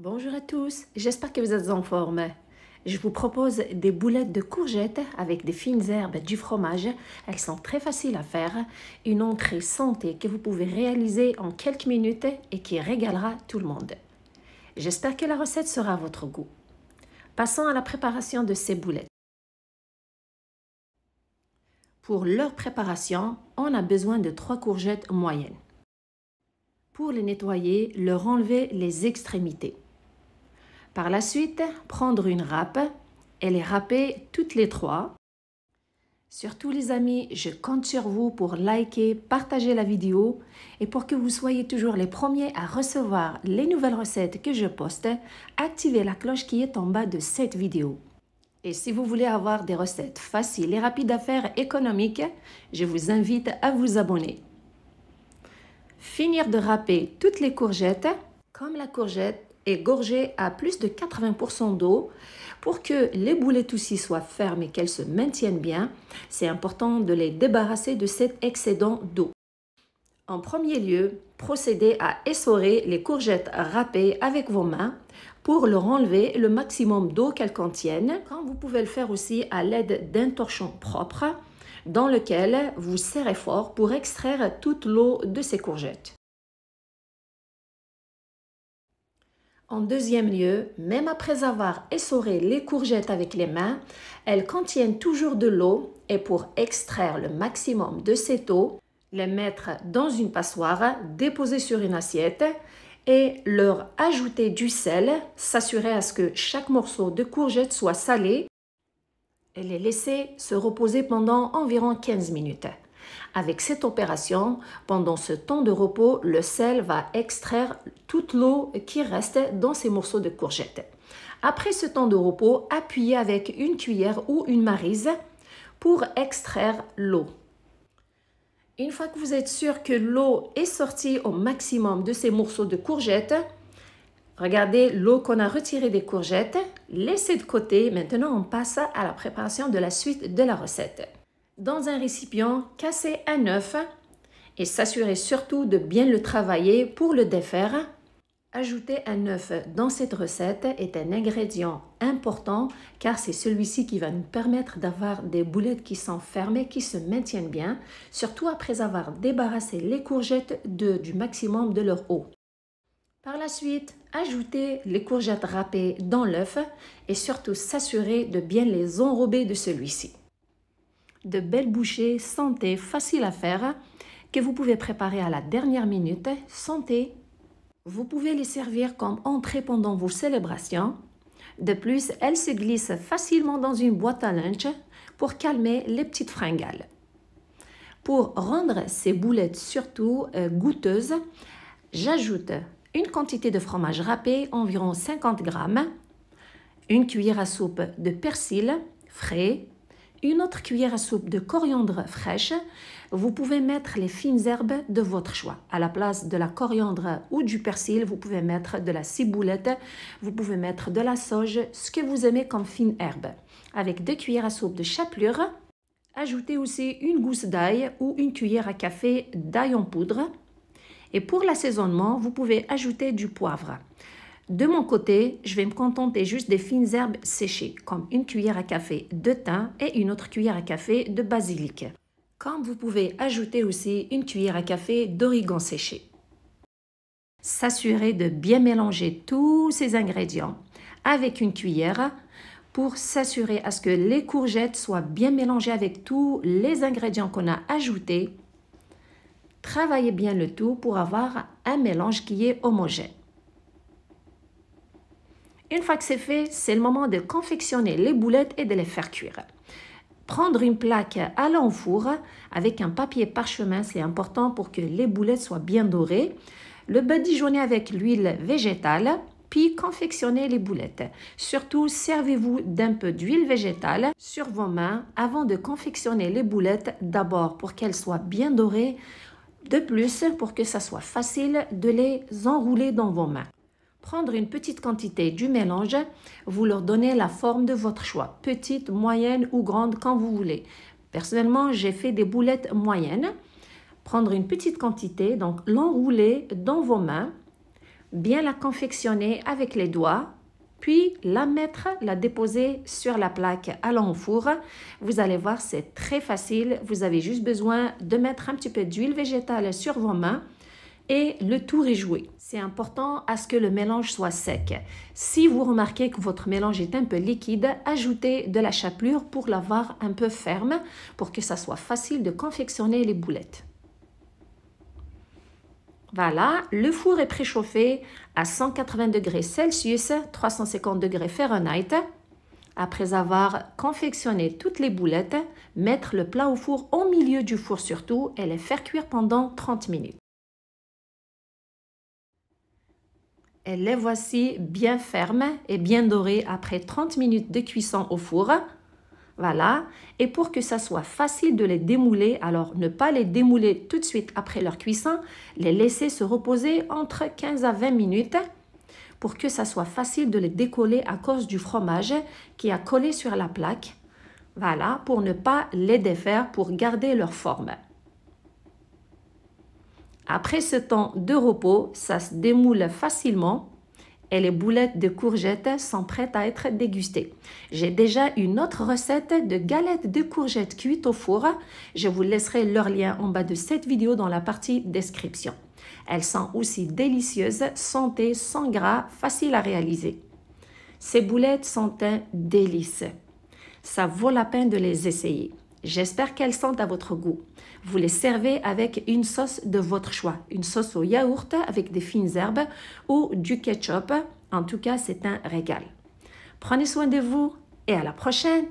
Bonjour à tous, j'espère que vous êtes en forme. Je vous propose des boulettes de courgettes avec des fines herbes, du fromage. Elles sont très faciles à faire. Une entrée santé que vous pouvez réaliser en quelques minutes et qui régalera tout le monde. J'espère que la recette sera à votre goût. Passons à la préparation de ces boulettes. Pour leur préparation, on a besoin de trois courgettes moyennes. Pour les nettoyer, leur enlever les extrémités. Par la suite, prendre une râpe et les râper toutes les trois. Surtout les amis, je compte sur vous pour liker, partager la vidéo et pour que vous soyez toujours les premiers à recevoir les nouvelles recettes que je poste, activez la cloche qui est en bas de cette vidéo. Et si vous voulez avoir des recettes faciles et rapides à faire économiques, je vous invite à vous abonner. Finir de râper toutes les courgettes. Comme la courgette, et gorgé à plus de 80% d'eau. Pour que les boulettes aussi soient fermes et qu'elles se maintiennent bien, c'est important de les débarrasser de cet excédent d'eau. En premier lieu, procédez à essorer les courgettes râpées avec vos mains pour leur enlever le maximum d'eau qu'elles contiennent. Quand vous pouvez le faire aussi à l'aide d'un torchon propre dans lequel vous serrez fort pour extraire toute l'eau de ces courgettes. En deuxième lieu, même après avoir essoré les courgettes avec les mains, elles contiennent toujours de l'eau et pour extraire le maximum de cette eau, les mettre dans une passoire déposer sur une assiette et leur ajouter du sel, s'assurer à ce que chaque morceau de courgette soit salé et les laisser se reposer pendant environ 15 minutes. Avec cette opération, pendant ce temps de repos, le sel va extraire toute l'eau qui reste dans ces morceaux de courgettes. Après ce temps de repos, appuyez avec une cuillère ou une marise pour extraire l'eau. Une fois que vous êtes sûr que l'eau est sortie au maximum de ces morceaux de courgettes, regardez l'eau qu'on a retirée des courgettes, laissez de côté. Maintenant, on passe à la préparation de la suite de la recette. Dans un récipient, cassez un œuf et s'assurez surtout de bien le travailler pour le défaire Ajouter un œuf dans cette recette est un ingrédient important car c'est celui-ci qui va nous permettre d'avoir des boulettes qui sont fermées, qui se maintiennent bien, surtout après avoir débarrassé les courgettes de, du maximum de leur eau. Par la suite, ajoutez les courgettes râpées dans l'œuf et surtout s'assurer de bien les enrober de celui-ci. De belles bouchées santé faciles à faire que vous pouvez préparer à la dernière minute. Santé vous pouvez les servir comme entrée pendant vos célébrations. De plus, elles se glissent facilement dans une boîte à lunch pour calmer les petites fringales. Pour rendre ces boulettes surtout euh, goûteuses, j'ajoute une quantité de fromage râpé, environ 50 g, une cuillère à soupe de persil frais, une autre cuillère à soupe de coriandre fraîche. Vous pouvez mettre les fines herbes de votre choix. À la place de la coriandre ou du persil, vous pouvez mettre de la ciboulette, vous pouvez mettre de la sauge, ce que vous aimez comme fine herbe. Avec deux cuillères à soupe de chapelure, ajoutez aussi une gousse d'ail ou une cuillère à café d'ail en poudre. Et pour l'assaisonnement, vous pouvez ajouter du poivre. De mon côté, je vais me contenter juste des fines herbes séchées, comme une cuillère à café de thym et une autre cuillère à café de basilic. Comme vous pouvez ajouter aussi une cuillère à café d'origan séché. S'assurer de bien mélanger tous ces ingrédients avec une cuillère pour s'assurer à ce que les courgettes soient bien mélangées avec tous les ingrédients qu'on a ajoutés. Travaillez bien le tout pour avoir un mélange qui est homogène. Une fois que c'est fait, c'est le moment de confectionner les boulettes et de les faire cuire. Prendre une plaque à l'enfour avec un papier parchemin, c'est important pour que les boulettes soient bien dorées. Le badigeonner avec l'huile végétale, puis confectionner les boulettes. Surtout, servez-vous d'un peu d'huile végétale sur vos mains avant de confectionner les boulettes, d'abord pour qu'elles soient bien dorées, de plus pour que ça soit facile de les enrouler dans vos mains. Prendre une petite quantité du mélange, vous leur donnez la forme de votre choix, petite, moyenne ou grande quand vous voulez. Personnellement, j'ai fait des boulettes moyennes. Prendre une petite quantité, donc l'enrouler dans vos mains, bien la confectionner avec les doigts, puis la mettre, la déposer sur la plaque à l'enfour. Vous allez voir, c'est très facile. Vous avez juste besoin de mettre un petit peu d'huile végétale sur vos mains et le tour est joué. C'est important à ce que le mélange soit sec. Si vous remarquez que votre mélange est un peu liquide, ajoutez de la chapelure pour l'avoir un peu ferme pour que ça soit facile de confectionner les boulettes. Voilà, le four est préchauffé à 180 degrés Celsius, 350 degrés Fahrenheit. Après avoir confectionné toutes les boulettes, mettre le plat au four au milieu du four surtout et les faire cuire pendant 30 minutes. Et les voici bien fermes et bien dorées après 30 minutes de cuisson au four. Voilà. Et pour que ça soit facile de les démouler, alors ne pas les démouler tout de suite après leur cuisson, les laisser se reposer entre 15 à 20 minutes pour que ça soit facile de les décoller à cause du fromage qui a collé sur la plaque. Voilà, pour ne pas les défaire, pour garder leur forme. Après ce temps de repos, ça se démoule facilement et les boulettes de courgettes sont prêtes à être dégustées. J'ai déjà une autre recette de galettes de courgettes cuites au four. Je vous laisserai leur lien en bas de cette vidéo dans la partie description. Elles sont aussi délicieuses, santé, sans gras, faciles à réaliser. Ces boulettes sont un délice. Ça vaut la peine de les essayer. J'espère qu'elles sont à votre goût. Vous les servez avec une sauce de votre choix, une sauce au yaourt avec des fines herbes ou du ketchup. En tout cas, c'est un régal. Prenez soin de vous et à la prochaine